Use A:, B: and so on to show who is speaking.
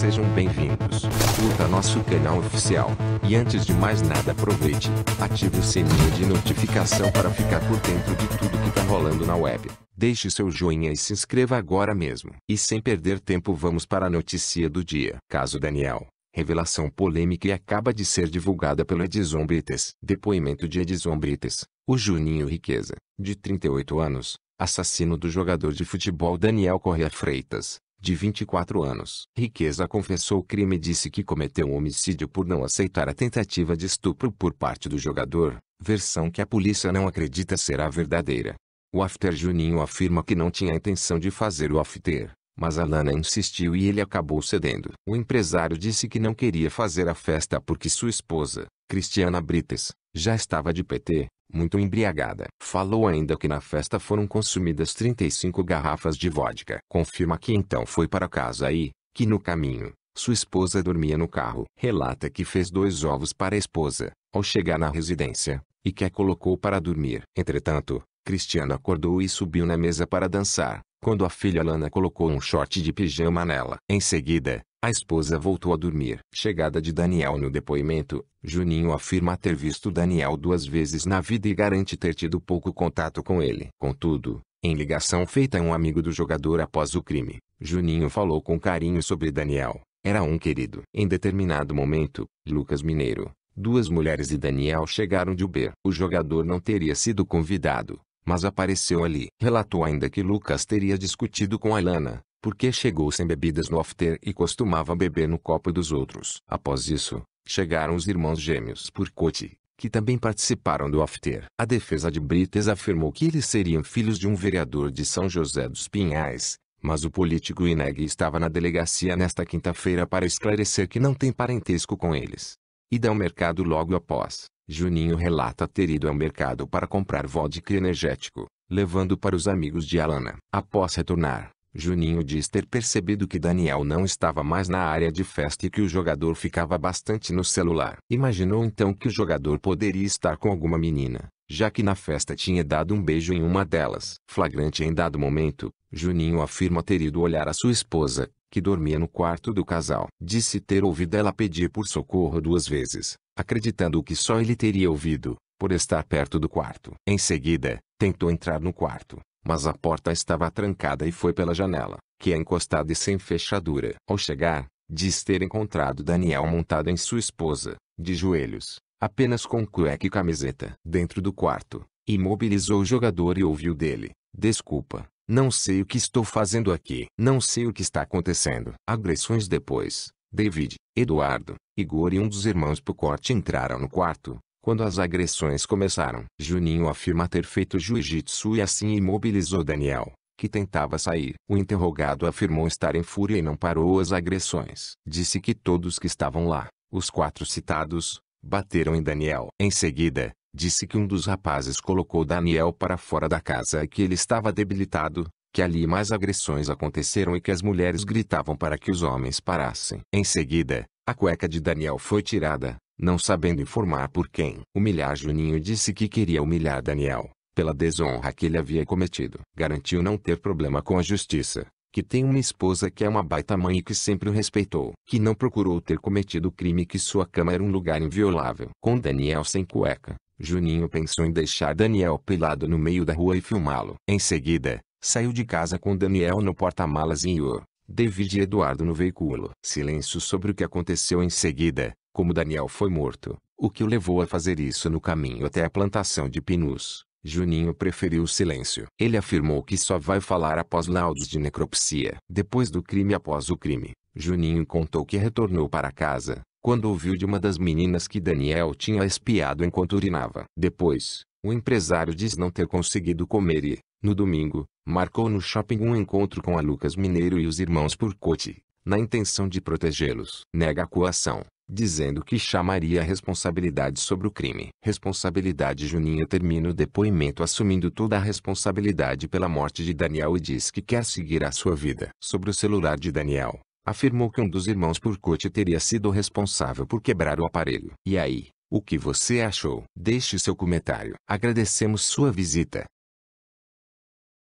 A: Sejam bem-vindos. Curta nosso canal oficial. E antes de mais nada, aproveite, ative o sininho de notificação para ficar por dentro de tudo que tá rolando na web. Deixe seu joinha e se inscreva agora mesmo. E sem perder tempo, vamos para a notícia do dia. Caso Daniel. Revelação polêmica e acaba de ser divulgada pelo Edison Brites. Depoimento de Edison Brites. O Juninho Riqueza, de 38 anos, assassino do jogador de futebol Daniel Correa Freitas, de 24 anos. Riqueza confessou o crime e disse que cometeu um homicídio por não aceitar a tentativa de estupro por parte do jogador, versão que a polícia não acredita ser a verdadeira. O After Juninho afirma que não tinha intenção de fazer o after, mas Alana insistiu e ele acabou cedendo. O empresário disse que não queria fazer a festa porque sua esposa, Cristiana Brites, já estava de PT, muito embriagada. Falou ainda que na festa foram consumidas 35 garrafas de vodka. Confirma que então foi para casa e, que no caminho, sua esposa dormia no carro. Relata que fez dois ovos para a esposa, ao chegar na residência, e que a colocou para dormir. Entretanto, Cristiano acordou e subiu na mesa para dançar, quando a filha Lana colocou um short de pijama nela. Em seguida, a esposa voltou a dormir. Chegada de Daniel no depoimento, Juninho afirma ter visto Daniel duas vezes na vida e garante ter tido pouco contato com ele. Contudo, em ligação feita a um amigo do jogador após o crime, Juninho falou com carinho sobre Daniel. Era um querido. Em determinado momento, Lucas Mineiro, duas mulheres e Daniel chegaram de Uber. O jogador não teria sido convidado, mas apareceu ali. Relatou ainda que Lucas teria discutido com Alana, porque chegou sem bebidas no after e costumava beber no copo dos outros. Após isso, chegaram os irmãos gêmeos Cote, que também participaram do after. A defesa de Brites afirmou que eles seriam filhos de um vereador de São José dos Pinhais, mas o político Ineg estava na delegacia nesta quinta-feira para esclarecer que não tem parentesco com eles. E ao mercado logo após. Juninho relata ter ido ao mercado para comprar vodka energético, levando para os amigos de Alana. Após retornar, Juninho diz ter percebido que Daniel não estava mais na área de festa e que o jogador ficava bastante no celular. Imaginou então que o jogador poderia estar com alguma menina, já que na festa tinha dado um beijo em uma delas. Flagrante em dado momento, Juninho afirma ter ido olhar a sua esposa, que dormia no quarto do casal. Disse ter ouvido ela pedir por socorro duas vezes, acreditando que só ele teria ouvido, por estar perto do quarto. Em seguida, tentou entrar no quarto, mas a porta estava trancada e foi pela janela, que é encostada e sem fechadura. Ao chegar, diz ter encontrado Daniel montado em sua esposa, de joelhos, apenas com cueca e camiseta, dentro do quarto. Imobilizou o jogador e ouviu dele: Desculpa, não sei o que estou fazendo aqui, não sei o que está acontecendo. Agressões depois, David, Eduardo, Igor e um dos irmãos Pucote entraram no quarto, quando as agressões começaram. Juninho afirma ter feito jiu-jitsu e assim imobilizou Daniel, que tentava sair. O interrogado afirmou estar em fúria e não parou as agressões. Disse que todos que estavam lá, os quatro citados, bateram em Daniel. Em seguida, disse que um dos rapazes colocou Daniel para fora da casa e que ele estava debilitado, que ali mais agressões aconteceram e que as mulheres gritavam para que os homens parassem. Em seguida, a cueca de Daniel foi tirada, não sabendo informar por quem humilhar Juninho disse que queria humilhar Daniel, pela desonra que ele havia cometido. Garantiu não ter problema com a justiça, que tem uma esposa que é uma baita mãe e que sempre o respeitou, que não procurou ter cometido o crime que sua cama era um lugar inviolável. Com Daniel sem cueca, Juninho pensou em deixar Daniel pelado no meio da rua e filmá-lo. Em seguida, saiu de casa com Daniel no porta-malas e o David e Eduardo no veículo. Silêncio sobre o que aconteceu em seguida, como Daniel foi morto, o que o levou a fazer isso no caminho até a plantação de pinus. Juninho preferiu o silêncio. Ele afirmou que só vai falar após laudos de necropsia. Depois do crime após o crime, Juninho contou que retornou para casa, quando ouviu de uma das meninas que Daniel tinha espiado enquanto urinava. Depois, o empresário diz não ter conseguido comer e, no domingo, marcou no shopping um encontro com a Lucas Mineiro e os irmãos Purcote, na intenção de protegê-los. Nega a coação dizendo que chamaria a responsabilidade sobre o crime. Responsabilidade Juninho termina o depoimento assumindo toda a responsabilidade pela morte de Daniel e diz que quer seguir a sua vida. Sobre o celular de Daniel, afirmou que um dos irmãos Purcote teria sido responsável por quebrar o aparelho. E aí, o que você achou? Deixe seu comentário. Agradecemos sua visita.